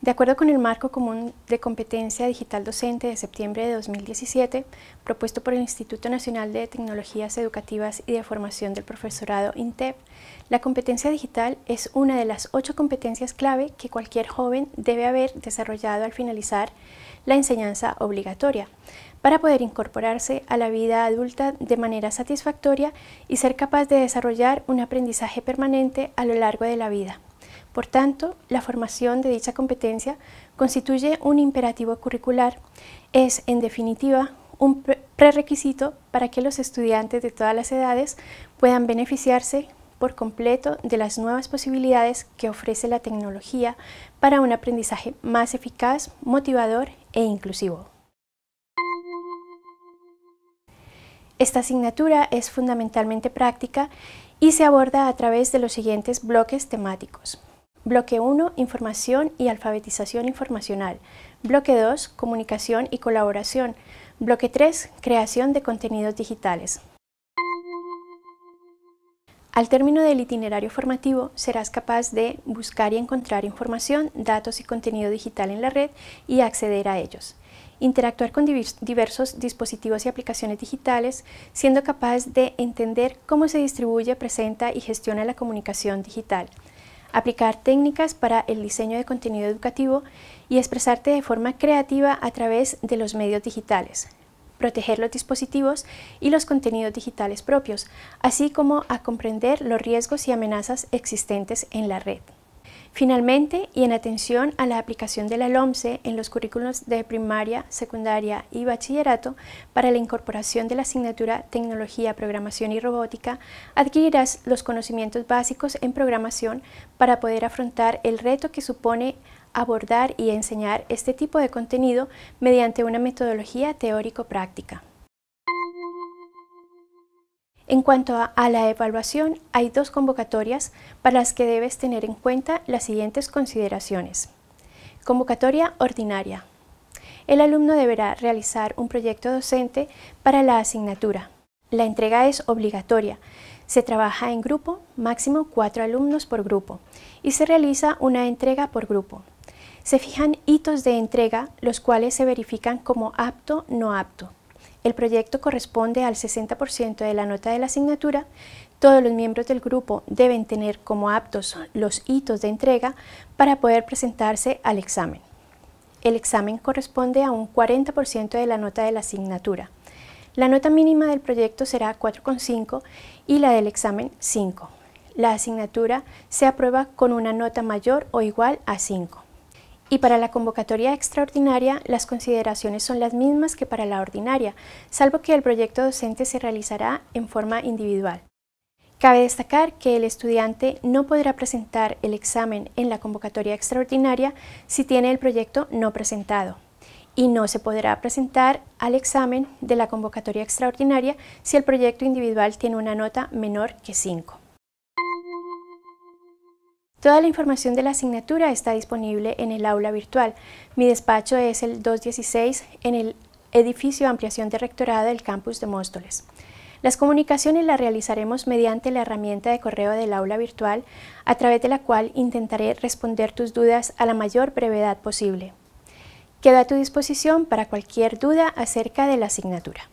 De acuerdo con el Marco Común de Competencia Digital Docente de septiembre de 2017, propuesto por el Instituto Nacional de Tecnologías Educativas y de Formación del Profesorado INTEP, la competencia digital es una de las ocho competencias clave que cualquier joven debe haber desarrollado al finalizar la enseñanza obligatoria, para poder incorporarse a la vida adulta de manera satisfactoria y ser capaz de desarrollar un aprendizaje permanente a lo largo de la vida. Por tanto, la formación de dicha competencia constituye un imperativo curricular. Es, en definitiva, un prerequisito para que los estudiantes de todas las edades puedan beneficiarse por completo de las nuevas posibilidades que ofrece la tecnología para un aprendizaje más eficaz, motivador e inclusivo. Esta asignatura es fundamentalmente práctica y se aborda a través de los siguientes bloques temáticos. Bloque 1, Información y alfabetización informacional. Bloque 2, Comunicación y colaboración. Bloque 3, Creación de contenidos digitales. Al término del itinerario formativo, serás capaz de buscar y encontrar información, datos y contenido digital en la red y acceder a ellos. Interactuar con diversos dispositivos y aplicaciones digitales, siendo capaz de entender cómo se distribuye, presenta y gestiona la comunicación digital aplicar técnicas para el diseño de contenido educativo y expresarte de forma creativa a través de los medios digitales, proteger los dispositivos y los contenidos digitales propios, así como a comprender los riesgos y amenazas existentes en la red. Finalmente, y en atención a la aplicación de la LOMSE en los currículos de primaria, secundaria y bachillerato para la incorporación de la asignatura Tecnología, Programación y Robótica, adquirirás los conocimientos básicos en programación para poder afrontar el reto que supone abordar y enseñar este tipo de contenido mediante una metodología teórico-práctica. En cuanto a la evaluación, hay dos convocatorias para las que debes tener en cuenta las siguientes consideraciones. Convocatoria ordinaria. El alumno deberá realizar un proyecto docente para la asignatura. La entrega es obligatoria. Se trabaja en grupo, máximo cuatro alumnos por grupo, y se realiza una entrega por grupo. Se fijan hitos de entrega, los cuales se verifican como apto-no apto. El proyecto corresponde al 60% de la nota de la asignatura. Todos los miembros del grupo deben tener como aptos los hitos de entrega para poder presentarse al examen. El examen corresponde a un 40% de la nota de la asignatura. La nota mínima del proyecto será 4,5 y la del examen 5. La asignatura se aprueba con una nota mayor o igual a 5. Y para la convocatoria extraordinaria, las consideraciones son las mismas que para la ordinaria, salvo que el proyecto docente se realizará en forma individual. Cabe destacar que el estudiante no podrá presentar el examen en la convocatoria extraordinaria si tiene el proyecto no presentado y no se podrá presentar al examen de la convocatoria extraordinaria si el proyecto individual tiene una nota menor que 5. Toda la información de la asignatura está disponible en el aula virtual. Mi despacho es el 216 en el edificio Ampliación de Rectorado del campus de Móstoles. Las comunicaciones las realizaremos mediante la herramienta de correo del aula virtual, a través de la cual intentaré responder tus dudas a la mayor brevedad posible. Quedo a tu disposición para cualquier duda acerca de la asignatura.